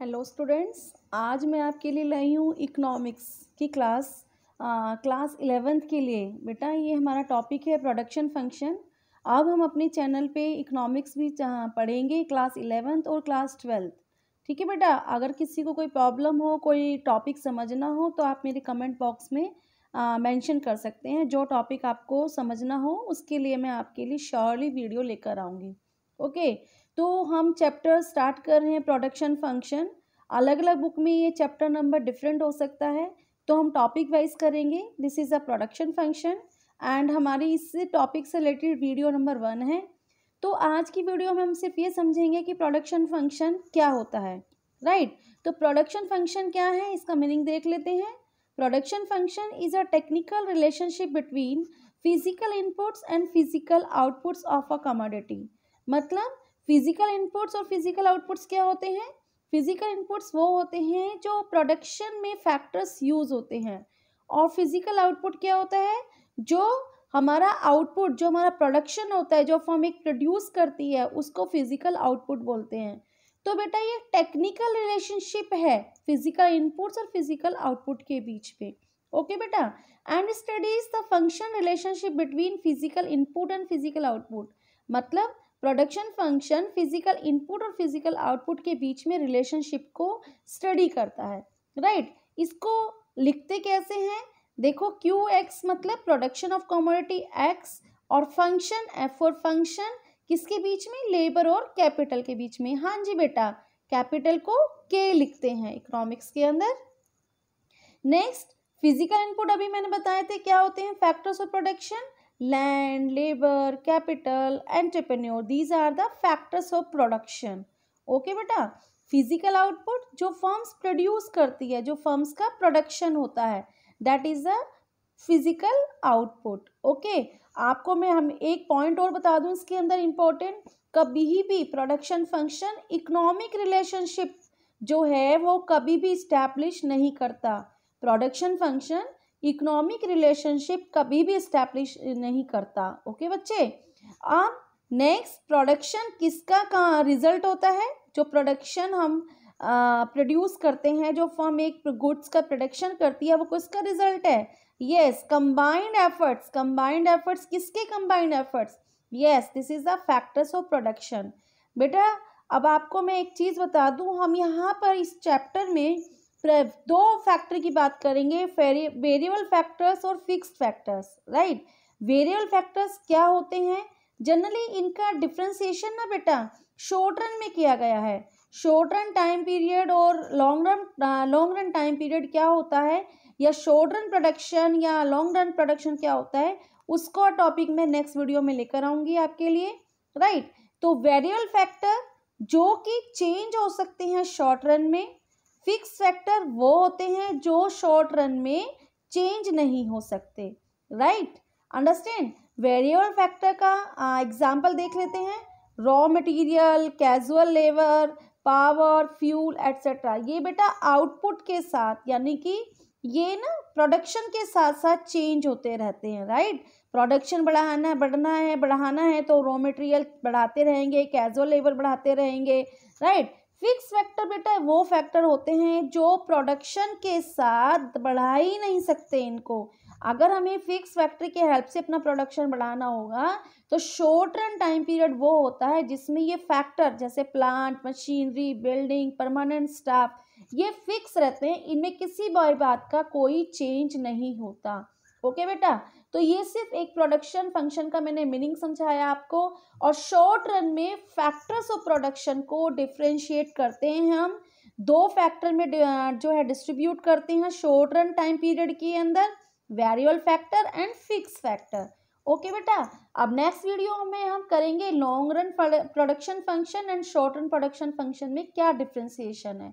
Hello students आज मैं आपके लिए लाई हूँ इकोनॉमिक्स की क्लास आ, क्लास इलेवेंथ के लिए बेटा ये हमारा टॉपिक है प्रोडक्शन फंक्शन अब हम अपने चैनल पे इकोनॉमिक्स भी पढ़ेंगे क्लास इलेवेंथ और क्लास ट्वेल्थ ठीक है बेटा अगर किसी को कोई प्रॉब्लम हो कोई टॉपिक समझना हो तो आप मेरे कमेंट बॉक्स में मैंशन कर सकते हैं जो टॉपिक आपको समझना हो उसके लिए मैं आपके लिए श्योरली वीडियो लेकर आऊँगी ओके okay, तो हम चैप्टर स्टार्ट कर रहे हैं प्रोडक्शन फंक्शन अलग अलग बुक में ये चैप्टर नंबर डिफरेंट हो सकता है तो हम टॉपिक वाइज करेंगे this is a production function and हमारी इस टॉपिक से रिलेटेड वीडियो नंबर वन है तो आज की वीडियो में हम सिर्फ ये समझेंगे कि प्रोडक्शन फंक्शन क्या होता है राइट right? तो प्रोडक्शन फंक्शन क्या है इसका मीनिंग देख लेते हैं production function is a technical relationship between physical inputs and physical outputs of a commodity मतलब फिजिकल इनपुट्स और फिजिकल आउटपुट्स क्या होते हैं फिजिकल इनपुट्स वो होते हैं जो प्रोडक्शन में फैक्टर्स यूज होते हैं और फिजिकल आउटपुट क्या होता है जो हमारा आउटपुट जो हमारा प्रोडक्शन होता है जो फॉर्म एक प्रोड्यूस करती है उसको फिजिकल आउटपुट बोलते हैं तो बेटा ये टेक्निकल रिलेशनशिप है फिजिकल इनपुट्स और फिजिकल आउटपुट के बीच में ओके बेटा and studies the function relationship between physical input and physical output मतलब प्रोडक्शन फंक्शन फिजिकल इनपुट और फिजिकल आउटपुट के बीच में रिलेशनशिप को स्टडी करता है राइट right? इसको लिखते कैसे हैं देखो क्यू एक्स मतलब प्रोडक्शन ऑफ कॉमोडिटी एक्स और फंक्शन एफ और फंक्शन किसके बीच में लेबर और कैपिटल के बीच में हाँ जी बेटा कैपिटल को के लिखते हैं इकोनॉमिक्स के अंदर नेक्स्ट फिजिकल इनपुट अभी मैंने बताए थे क्या होते हैं factors of production land, labor, capital, entrepreneur. These are the factors of production. Okay बेटा फिजिकल आउटपुट जो फर्म्स प्रोड्यूस करती है जो फर्म्स का प्रोडक्शन होता है that is a physical output okay आपको मैं हम एक पॉइंट और बता दूं इसके अंदर इम्पोर्टेंट कभी भी प्रोडक्शन फंक्शन इकोनॉमिक रिलेशनशिप जो है वो कभी भी इस्टेब्लिश नहीं करता प्रोडक्शन फंक्शन इकोनॉमिक रिलेशनशिप कभी भी इस्टेब्लिश नहीं करता ओके बच्चे अब नेक्स्ट प्रोडक्शन किसका का रिजल्ट होता है जो प्रोडक्शन हम प्रोड्यूस uh, करते हैं जो फॉर्म एक गुड्स का प्रोडक्शन करती है वो किसका रिजल्ट है yes combined efforts combined efforts किसके combined efforts yes this is the factors of production बेटा अब आपको मैं एक चीज़ बता दूं हम यहाँ पर इस चैप्टर में दो फैक्टर की बात करेंगे वेरिएबल फैक्टर्स और fix factors right variable factors क्या होते हैं जनरली इनका डिफ्रेंसिएशन ना बेटा शॉर्ट रन में किया गया है शॉर्ट रन टाइम पीरियड और long run long run time period क्या होता है या शॉर्ट रन प्रोडक्शन या लॉन्ग रन प्रोडक्शन क्या होता है उसको टॉपिक मैं नेक्स्ट वीडियो में लेकर आऊँगी आपके लिए राइट right? तो वेरिएबल फैक्टर जो कि चेंज हो सकते हैं शॉर्ट रन में फिक्स फैक्टर वो होते हैं जो शॉर्ट रन में चेंज नहीं हो सकते राइट अंडरस्टैंड वेरिएबल फैक्टर का एग्जाम्पल देख लेते हैं raw material casual labour power fuel etcetera ये बेटा आउटपुट के साथ यानी कि ये ना प्रोडक्शन के साथ साथ चेंज होते रहते हैं राइट प्रोडक्शन बढ़ाना बढ़ना है बढ़ाना है तो रॉ मटेरियल बढ़ाते रहेंगे कैजुअल लेबर बढ़ाते रहेंगे राइट फिक्स फैक्टर बेटा वो फैक्टर होते हैं जो प्रोडक्शन के साथ बढ़ा ही नहीं सकते इनको अगर हमें फिक्स फैक्टर के हेल्प से अपना प्रोडक्शन बढ़ाना होगा तो शॉर्ट रन टाइम पीरियड वो होता है जिसमें ये फैक्टर जैसे plant machinery building permanent staff ये फिक्स रहते हैं इनमें किसी बार बात का कोई चेंज नहीं होता ओके बेटा तो ये सिर्फ एक प्रोडक्शन फंक्शन का मैंने मीनिंग समझाया आपको और शॉर्ट रन में फैक्टर्स ऑफ प्रोडक्शन को डिफ्रेंशिएट करते हैं हम दो फैक्टर में जो है डिस्ट्रीब्यूट करते हैं शॉर्ट रन टाइम पीरियड के अंदर वेरियल factor and fix factor okay बेटा अब नेक्स्ट वीडियो में हम करेंगे long run production function and short run production function में क्या डिफ्रेंसिएशन है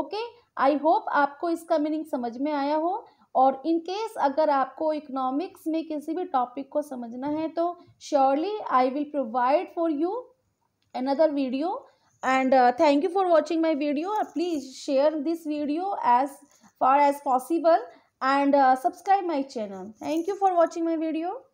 ओके आई होप आपको इसका मीनिंग समझ में आया हो और इन केस अगर आपको इकोनॉमिक्स में किसी भी टॉपिक को समझना है तो surely I will provide for you another video and thank you for watching my video please share this video as far as possible and subscribe my channel thank you for watching my video